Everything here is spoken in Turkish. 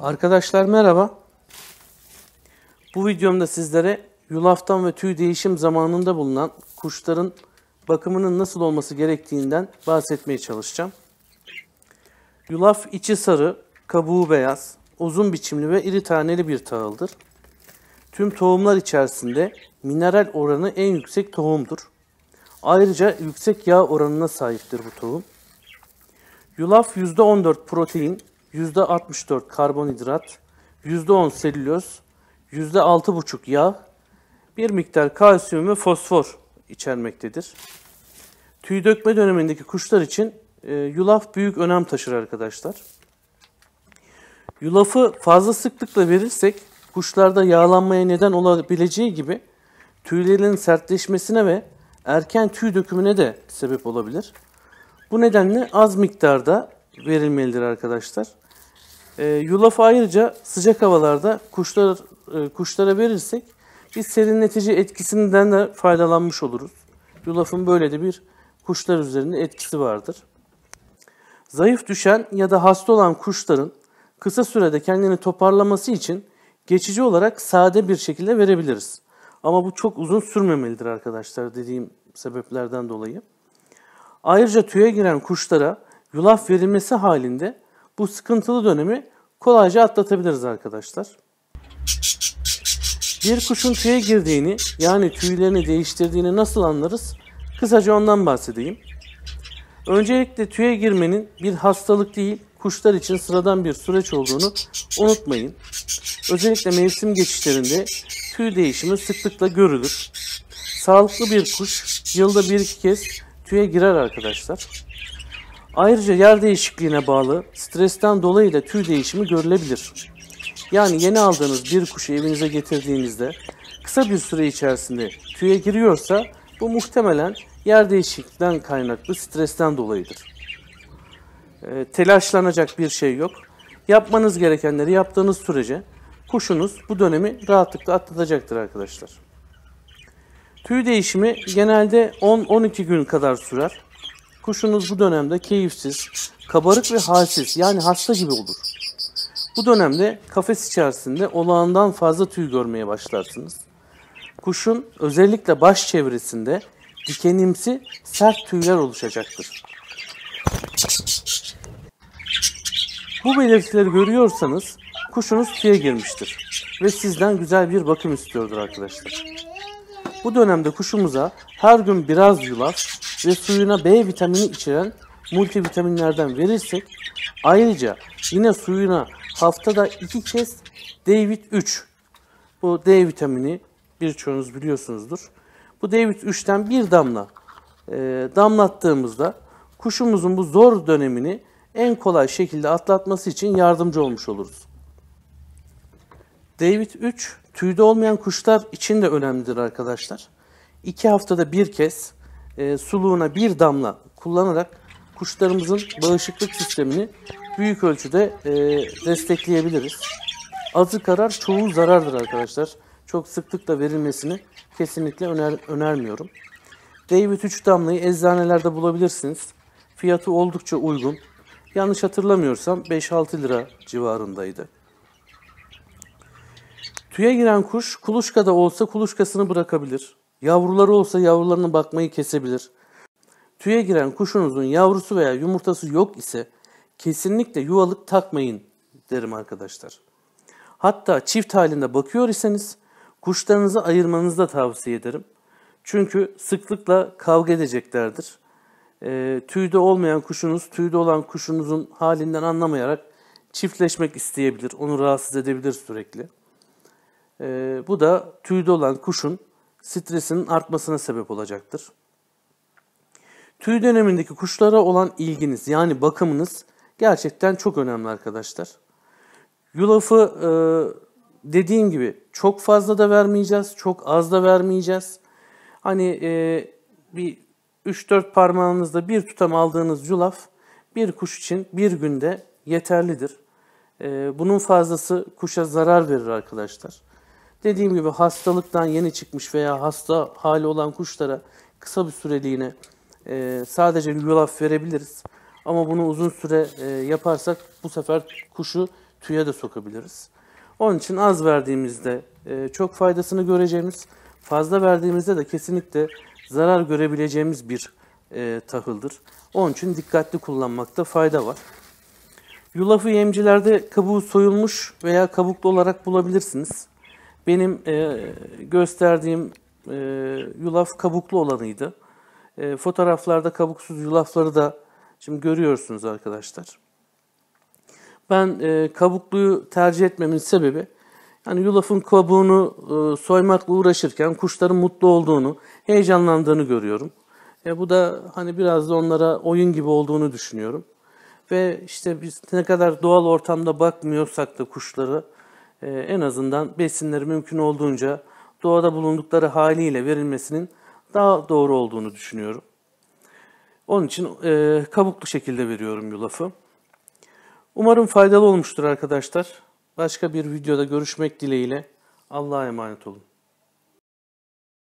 Arkadaşlar merhaba. Bu videomda sizlere yulaftan ve tüy değişim zamanında bulunan kuşların bakımının nasıl olması gerektiğinden bahsetmeye çalışacağım. Yulaf içi sarı, kabuğu beyaz, uzun biçimli ve iri taneli bir tahıldır. Tüm tohumlar içerisinde mineral oranı en yüksek tohumdur. Ayrıca yüksek yağ oranına sahiptir bu tohum. Yulaf %14 protein, %64 karbonhidrat, %10 selüloz, %6,5 yağ, bir miktar kalsiyum ve fosfor içermektedir. Tüy dökme dönemindeki kuşlar için e, yulaf büyük önem taşır arkadaşlar. Yulafı fazla sıklıkla verirsek kuşlarda yağlanmaya neden olabileceği gibi tüylerin sertleşmesine ve erken tüy dökümüne de sebep olabilir. Bu nedenle az miktarda verilmelidir arkadaşlar. E, yulaf ayrıca sıcak havalarda kuşlar e, kuşlara verirsek biz serinletici etkisinden de faydalanmış oluruz. Yulafın böyle de bir kuşlar üzerinde etkisi vardır. Zayıf düşen ya da hasta olan kuşların kısa sürede kendini toparlaması için geçici olarak sade bir şekilde verebiliriz. Ama bu çok uzun sürmemelidir arkadaşlar dediğim sebeplerden dolayı. Ayrıca tüye giren kuşlara yulaf verilmesi halinde bu sıkıntılı dönemi kolayca atlatabiliriz arkadaşlar. Bir kuşun tüye girdiğini yani tüylerini değiştirdiğini nasıl anlarız? Kısaca ondan bahsedeyim. Öncelikle tüye girmenin bir hastalık değil, kuşlar için sıradan bir süreç olduğunu unutmayın. Özellikle mevsim geçişlerinde tüy değişimi sıklıkla görülür. Sağlıklı bir kuş yılda bir iki kez tüye girer arkadaşlar. Ayrıca yer değişikliğine bağlı stresten dolayı da tüy değişimi görülebilir. Yani yeni aldığınız bir kuşu evinize getirdiğinizde kısa bir süre içerisinde tüye giriyorsa bu muhtemelen yer değişikliğinden kaynaklı stresten dolayıdır. E, telaşlanacak bir şey yok. Yapmanız gerekenleri yaptığınız sürece kuşunuz bu dönemi rahatlıkla atlatacaktır arkadaşlar. Tüy değişimi genelde 10-12 gün kadar sürer. Kuşunuz bu dönemde keyifsiz, kabarık ve halsiz yani hasta gibi olur. Bu dönemde kafes içerisinde olağandan fazla tüy görmeye başlarsınız. Kuşun özellikle baş çevresinde dikenimsi sert tüyler oluşacaktır. Bu belirtileri görüyorsanız kuşunuz tüye girmiştir ve sizden güzel bir bakım istiyordur arkadaşlar. Bu dönemde kuşumuza her gün biraz yulaf, ve suyuna B vitamini içeren multivitaminlerden verirsek ayrıca yine suyuna haftada iki kez D-vit 3 bu D vitamini birçoğunuz biliyorsunuzdur. Bu D vit 3'ten bir damla e, damlattığımızda kuşumuzun bu zor dönemini en kolay şekilde atlatması için yardımcı olmuş oluruz. David 3 tüyde olmayan kuşlar için de önemlidir arkadaşlar. 2 haftada bir kez e, suluğuna bir damla kullanarak kuşlarımızın bağışıklık sistemini büyük ölçüde e, destekleyebiliriz. Azı karar çoğu zarardır arkadaşlar. Çok sıklıkla verilmesini kesinlikle öner, önermiyorum. David 3 damlayı eczanelerde bulabilirsiniz. Fiyatı oldukça uygun. Yanlış hatırlamıyorsam 5-6 lira civarındaydı. Tüye giren kuş kuluçkada olsa kuluçkasını bırakabilir. Yavruları olsa yavrularına bakmayı kesebilir. Tüye giren kuşunuzun yavrusu veya yumurtası yok ise kesinlikle yuvalık takmayın derim arkadaşlar. Hatta çift halinde bakıyor iseniz kuşlarınızı ayırmanızı da tavsiye ederim. Çünkü sıklıkla kavga edeceklerdir. E, tüyde olmayan kuşunuz, tüyde olan kuşunuzun halinden anlamayarak çiftleşmek isteyebilir. Onu rahatsız edebilir sürekli. E, bu da tüyde olan kuşun stresinin artmasına sebep olacaktır. Tüy dönemindeki kuşlara olan ilginiz yani bakımınız gerçekten çok önemli arkadaşlar. Yulafı e, dediğim gibi çok fazla da vermeyeceğiz, çok az da vermeyeceğiz. Hani e, bir 3-4 parmağınızda bir tutam aldığınız yulaf bir kuş için bir günde yeterlidir. E, bunun fazlası kuşa zarar verir arkadaşlar. Dediğim gibi hastalıktan yeni çıkmış veya hasta hali olan kuşlara kısa bir süreliğine e, sadece yulaf verebiliriz. Ama bunu uzun süre e, yaparsak bu sefer kuşu tüye de sokabiliriz. Onun için az verdiğimizde e, çok faydasını göreceğimiz, fazla verdiğimizde de kesinlikle zarar görebileceğimiz bir e, tahıldır. Onun için dikkatli kullanmakta fayda var. Yulafı yemcilerde kabuğu soyulmuş veya kabuklu olarak bulabilirsiniz benim e, gösterdiğim e, yulaf kabuklu olanıydı. E, fotoğraflarda kabuksuz yulafları da şimdi görüyorsunuz arkadaşlar. Ben e, kabukluyu tercih etmemin sebebi yani yulafın kabuğunu e, soymakla uğraşırken kuşların mutlu olduğunu, heyecanlandığını görüyorum. E, bu da hani biraz da onlara oyun gibi olduğunu düşünüyorum. Ve işte biz ne kadar doğal ortamda bakmıyorsak da kuşları e, en azından besinleri mümkün olduğunca doğada bulundukları haliyle verilmesinin daha doğru olduğunu düşünüyorum. Onun için e, kabuklu şekilde veriyorum yulafı. Umarım faydalı olmuştur arkadaşlar. Başka bir videoda görüşmek dileğiyle. Allah'a emanet olun.